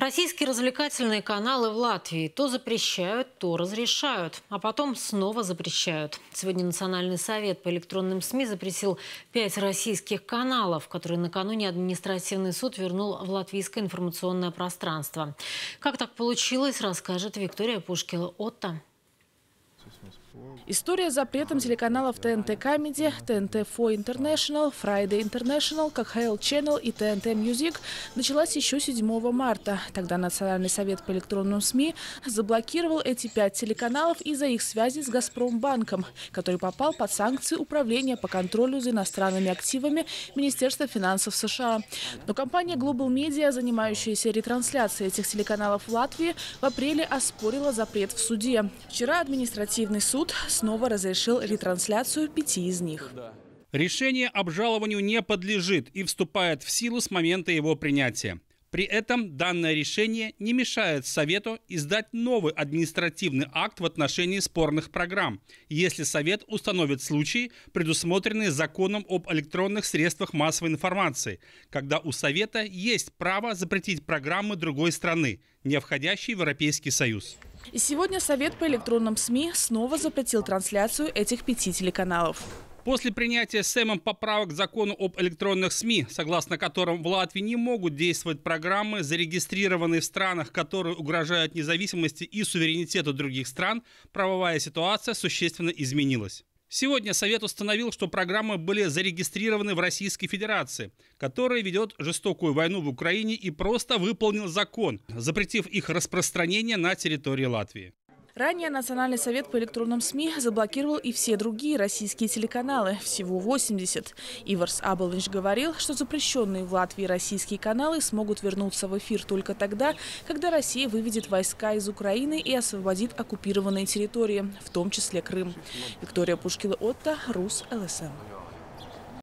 Российские развлекательные каналы в Латвии то запрещают, то разрешают, а потом снова запрещают. Сегодня Национальный совет по электронным СМИ запретил пять российских каналов, которые накануне административный суд вернул в латвийское информационное пространство. Как так получилось, расскажет Виктория Пушкила-Отто. История запретом телеканалов ТНТ Comedy, ТНТ 4 International, Friday International, КХЛ Channel и ТНТ Music началась еще 7 марта. Тогда Национальный совет по электронным СМИ заблокировал эти пять телеканалов из-за их связи с Газпромбанком, который попал под санкции Управления по контролю за иностранными активами Министерства финансов США. Но компания Global Media, занимающаяся ретрансляцией этих телеканалов в Латвии, в апреле оспорила запрет в суде. Вчера административный Верховный суд снова разрешил ретрансляцию пяти из них. Решение обжалованию не подлежит и вступает в силу с момента его принятия. При этом данное решение не мешает Совету издать новый административный акт в отношении спорных программ, если Совет установит случаи, предусмотренные законом об электронных средствах массовой информации, когда у Совета есть право запретить программы другой страны, не входящей в Европейский Союз. И сегодня Совет по электронным СМИ снова запретил трансляцию этих пяти телеканалов. После принятия Сэмом поправок к закону об электронных СМИ, согласно которым в Латвии не могут действовать программы, зарегистрированные в странах, которые угрожают независимости и суверенитету других стран, правовая ситуация существенно изменилась. Сегодня Совет установил, что программы были зарегистрированы в Российской Федерации, которая ведет жестокую войну в Украине и просто выполнил закон, запретив их распространение на территории Латвии. Ранее Национальный совет по электронным СМИ заблокировал и все другие российские телеканалы, всего 80. Иварс Абелович говорил, что запрещенные в Латвии российские каналы смогут вернуться в эфир только тогда, когда Россия выведет войска из Украины и освободит оккупированные территории, в том числе Крым. Виктория Пушкила-Отто, РУС, ЛСМ.